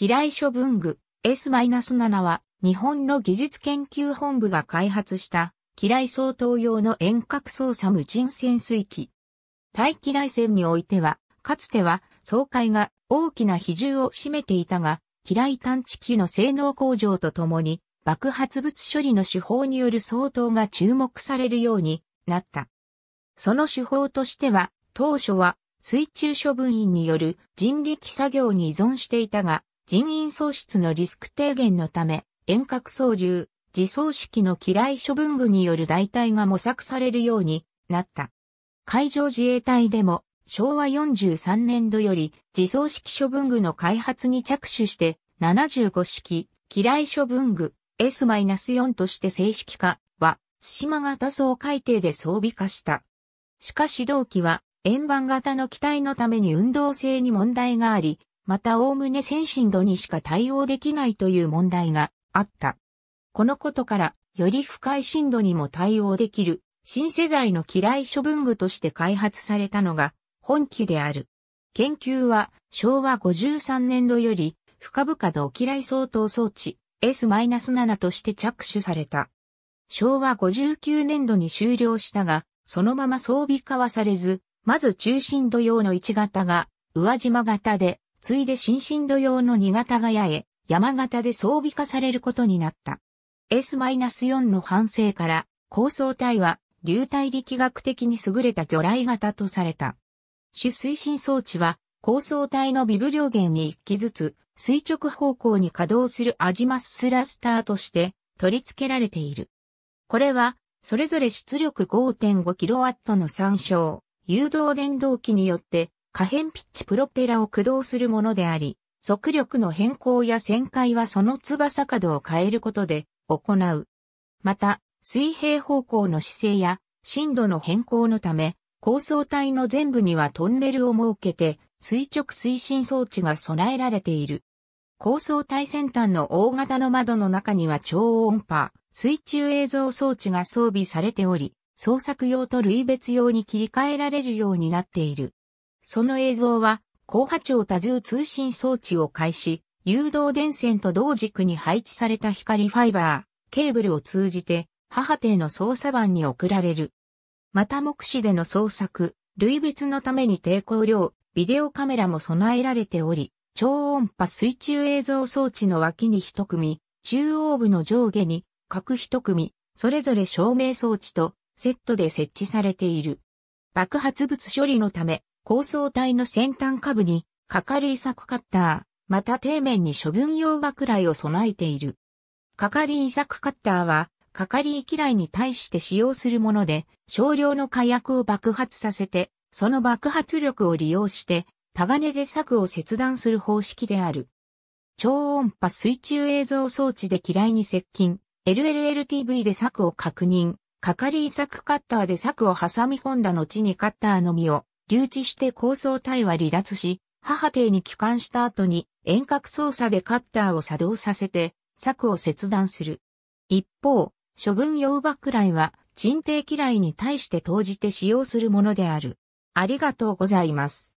機雷処分具 S-7 は日本の技術研究本部が開発した機雷相当用の遠隔操作無人潜水機。対機雷戦においては、かつては総会が大きな比重を占めていたが、機雷探知機の性能向上とともに爆発物処理の手法による相当が注目されるようになった。その手法としては、当初は水中処分員による人力作業に依存していたが、人員喪失のリスク低減のため、遠隔操縦、自走式の機雷処分具による代替が模索されるようになった。海上自衛隊でも昭和43年度より自走式処分具の開発に着手して75式機雷処分具 S-4 として正式化は対馬型総海底で装備化した。しかし同期は円盤型の機体のために運動性に問題があり、またおおむね先進度にしか対応できないという問題があった。このことから、より深い深度にも対応できる、新世代の機雷処分具として開発されたのが、本機である。研究は、昭和53年度より、深々度機雷相当装置、S-7 として着手された。昭和59年度に終了したが、そのまま装備化はされず、まず中心度用の1型が、宇和島型で、ついで新進土用の新潟ヶ谷へ、山形で装備化されることになった。S-4 の反省から、高層体は流体力学的に優れた魚雷型とされた。主推進装置は、高層体の微ブ量源に一機ずつ、垂直方向に稼働するアジマススラスターとして取り付けられている。これは、それぞれ出力 5.5kW の参照、誘導電動機によって可変ピッチプロペラを駆動するものであり、速力の変更や旋回はその翼角を変えることで行う。また、水平方向の姿勢や深度の変更のため、高層体の全部にはトンネルを設けて垂直推進装置が備えられている。高層体先端の大型の窓の中には超音波、水中映像装置が装備されており、捜索用と類別用に切り替えられるようになっている。その映像は、高波長多重通信装置を介し、誘導電線と同軸に配置された光ファイバー、ケーブルを通じて、母邸の操作盤に送られる。また目視での捜索、類別のために抵抗量、ビデオカメラも備えられており、超音波水中映像装置の脇に一組、中央部の上下に各一組、それぞれ照明装置とセットで設置されている。爆発物処理のため、構想体の先端下部に、かかり作カッター、また底面に処分用爆雷を備えている。かかり作カッターは、かかり機雷に対して使用するもので、少量の火薬を爆発させて、その爆発力を利用して、鋼で柵を切断する方式である。超音波水中映像装置で嫌いに接近、LLLTV で柵を確認、かかり柵カッターで柵を挟み込んだ後にカッターのみを留置して構想隊は離脱し、母邸に帰還した後に遠隔操作でカッターを作動させて、策を切断する。一方、処分用爆雷は、鎮定機雷に対して投じて使用するものである。ありがとうございます。